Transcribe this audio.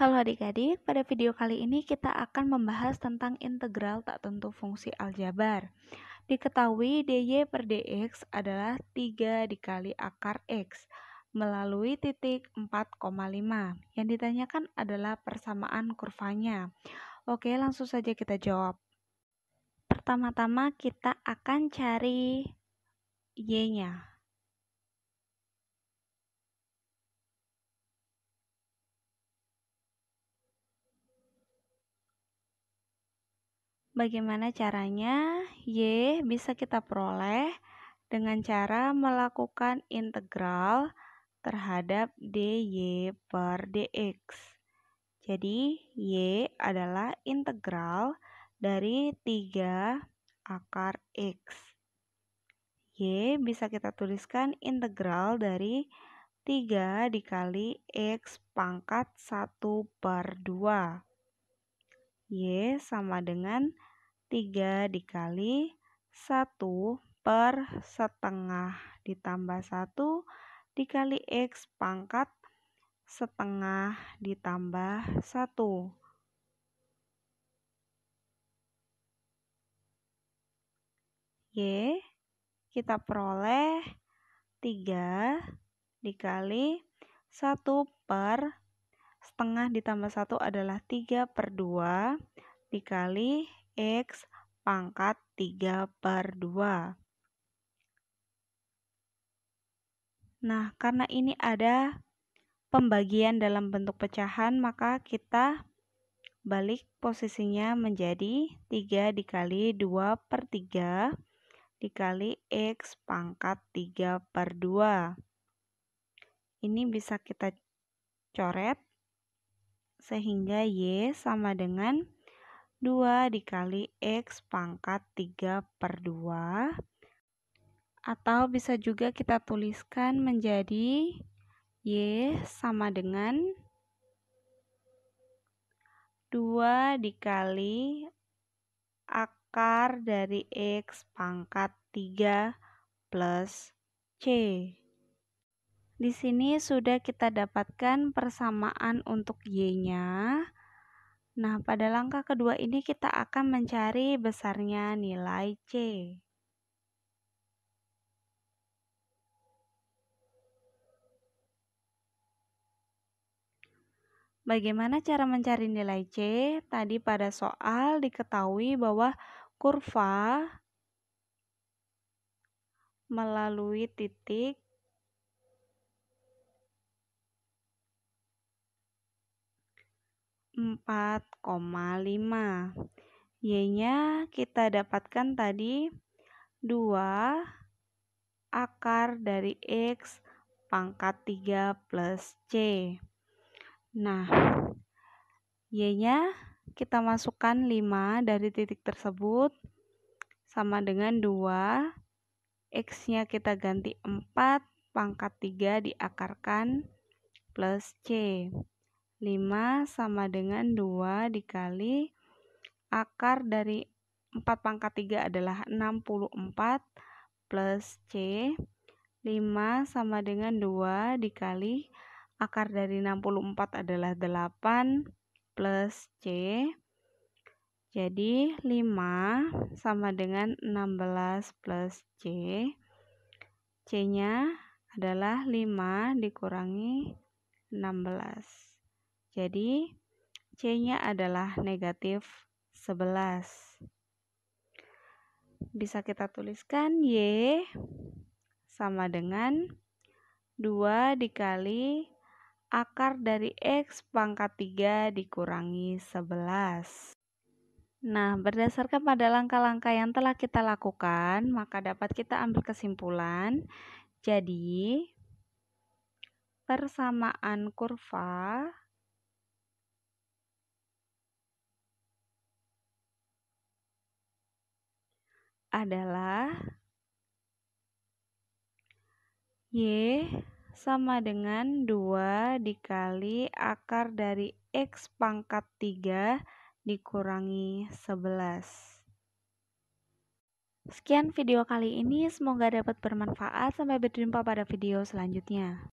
Halo adik-adik, pada video kali ini kita akan membahas tentang integral tak tentu fungsi aljabar. Diketahui dy per dx adalah 3 dikali akar x melalui titik 4,5. Yang ditanyakan adalah persamaan kurvanya. Oke, langsung saja kita jawab. Pertama-tama kita akan cari y-nya. Bagaimana caranya? Y bisa kita peroleh dengan cara melakukan integral terhadap dy per dx. Jadi, y adalah integral dari 3 akar x. Y bisa kita tuliskan integral dari 3 dikali x pangkat 1 per 2. Y sama dengan 3 dikali 1 per setengah ditambah 1 dikali X pangkat setengah ditambah 1. Y kita peroleh 3 dikali 1 per setengah ditambah 1 adalah 3 per 2 dikali X pangkat 3 per 2. Nah, karena ini ada pembagian dalam bentuk pecahan, maka kita balik posisinya menjadi 3 dikali 2 per 3 dikali X pangkat 3 per 2. Ini bisa kita coret sehingga Y sama dengan 2 dikali X pangkat 3 per 2 atau bisa juga kita tuliskan menjadi Y sama dengan 2 dikali akar dari X pangkat 3 plus C. Di sini sudah kita dapatkan persamaan untuk Y-nya. Nah, pada langkah kedua ini kita akan mencari besarnya nilai C. Bagaimana cara mencari nilai C? Tadi pada soal diketahui bahwa kurva melalui titik 4,5. Y-nya kita dapatkan tadi 2 akar dari X pangkat 3 plus C. Nah, Y-nya kita masukkan 5 dari titik tersebut sama dengan 2. X-nya kita ganti 4 pangkat 3 diakarkan plus C. 5 sama dengan 2 dikali akar dari 4 pangkat 3 adalah 64 plus C. 5 sama dengan 2 dikali akar dari 64 adalah 8 plus C. Jadi 5 sama dengan 16 plus C. C-nya adalah 5 dikurangi 16. Jadi, C-nya adalah negatif 11. Bisa kita tuliskan Y sama dengan 2 dikali akar dari X pangkat 3 dikurangi 11. Nah, berdasarkan pada langkah-langkah yang telah kita lakukan, maka dapat kita ambil kesimpulan. Jadi, persamaan kurva adalah Y sama dengan 2 dikali akar dari X pangkat 3 dikurangi 11. Sekian video kali ini, semoga dapat bermanfaat. Sampai berjumpa pada video selanjutnya.